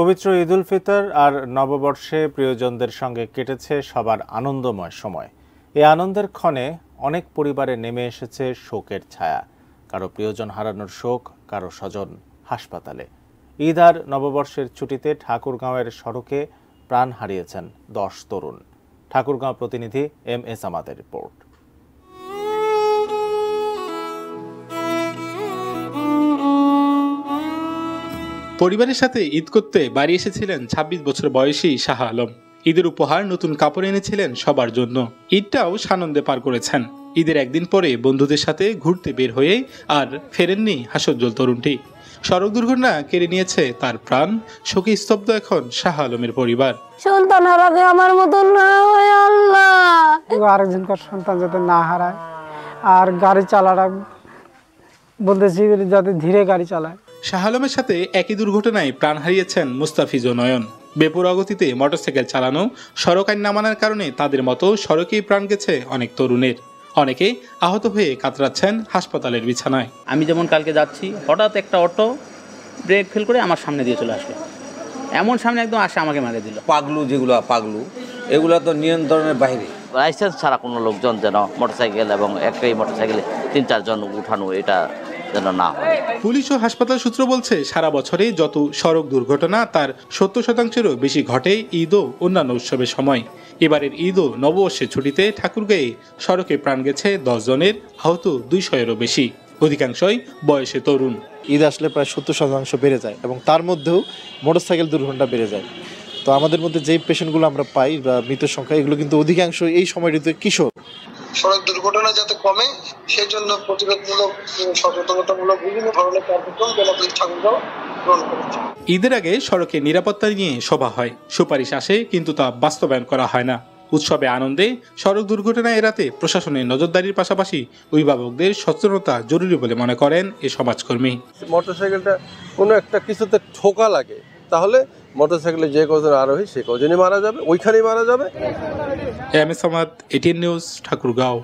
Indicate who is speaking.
Speaker 1: পবিত্র ঈদুল ফিতর আর নববর্ষে প্রিয়জনদের সঙ্গে কেটেছে সবার আনন্দময় সময় এ আনন্দের ক্ষণে অনেক পরিবারে নেমে এসেছে শোকের ছায়া কারো প্রিয়জন হারানোর শোক কারো স্বজন হাসপাতালে ঈদ আর নববর্ষের ছুটিতে ঠাকুরগাঁওয়ের সড়কে প্রাণ হারিয়েছেন দশ তরুণ ঠাকুরগাঁও প্রতিনিধি এম এস আমাদের রিপোর্ট
Speaker 2: পরিবারের সাথে ঈদ করতে বাড়ি এসেছিলেন ২৬ বছর বয়সী শাহ আলম ঈদের উপহার নতুন কাপড় এনেছিলেন সবার জন্য ঈদটাও সানন্দে পার করেছেন ঈদের একদিন পরে বন্ধুদের সাথে ঘুরতে বের হয়ে আর ফেরেননি হাসজ্জ্বল তরুণটি সড়ক দুর্ঘটনা কেড়ে নিয়েছে তার প্রাণ শোকে স্তব্ধ এখন শাহ আলমের পরিবার
Speaker 1: সন্তান হারাবে আমার মতন না হয় আল্লাহ আরেকজনকার সন্তান যাতে না হারায় আর গাড়ি চালাটা বলতেছি যাতে ধীরে গাড়ি চালায়
Speaker 2: শাহ আলমের সাথে একই দুর্ঘটনায় প্রাণ হারিয়েছেন মুস্তাফিজ নয়ন বেপুর অগতিতে মোটরসাইকেল চালানো সড়ক আইন না মানার কারণে তাদের মতো সড়কেই প্রাণ গেছে অনেক তরুণের অনেকে আহত হয়ে কাতরাচ্ছেন হাসপাতালের বিছানায় আমি যেমন কালকে যাচ্ছি হঠাৎ একটা অটো ব্রেক ফেল করে আমার সামনে দিয়ে চলে আসলো
Speaker 1: এমন সামনে একদম আসে আমাকে মারে দিল পাগলু যেগুলো পাগলু এগুলো তো নিয়ন্ত্রণের বাইরে লাইসেন্স ছাড়া কোনো লোকজন যেন মোটরসাইকেল এবং একটাই মোটরসাইকেলে তিন চারজন উঠানো এটা যেন না হয়
Speaker 2: পুলিশ ও হাসপাতাল সূত্র বলছে সারা বছরে যত সড়ক দুর্ঘটনা তার সত্তর শতাংশেরও বেশি ঘটে ঈদ ও অন্যান্য উৎসবের সময় এবারের ঈদ ও নববর্ষের ছুটিতে ঠাকুরগাঁয়ে সড়কে প্রাণ গেছে দশ জনের আহত দুইশয়েরও বেশি অধিকাংশই বয়সে তরুণ ঈদ আসলে প্রায় সত্তর শতাংশ বেড়ে যায় এবং তার মধ্যেও মোটরসাইকেল
Speaker 1: দুর্ঘটনা বেড়ে যায় তো আমাদের মধ্যে যে পেশেন্টগুলো আমরা পাই বা মৃতের সংখ্যা এগুলো কিন্তু অধিকাংশ এই
Speaker 2: সময়টিতে কিশোর
Speaker 1: সড়ক দুর্ঘটনা যাতে কমে সেই জন্য প্রতিরোধমূলক সচেতনতামূলক বিভিন্ন ধরনের কার্যক্রম জেলা পুলিশ
Speaker 2: ঈদের আগে সড়কে নিরাপত্তা নিয়ে সভা হয় সুপারিশ আসে কিন্তু তা বাস্তবায়ন করা হয় না উৎসবে আনন্দে সড়ক দুর্ঘটনা এড়াতে প্রশাসনের নজরদারির পাশাপাশি অভিভাবকদের সচেতনতা জরুরি বলে মনে করেন এ সমাজকর্মী
Speaker 1: মোটরসাইকেলটা কোনো একটা কিছুতে ঠোকা লাগে তাহলে সাইকেলে যে কজন আরোহী সে কজনই মারা যাবে ওইখানেই মারা যাবে
Speaker 2: এম এস আমাদ এটিএন নিউজ ঠাকুরগাঁও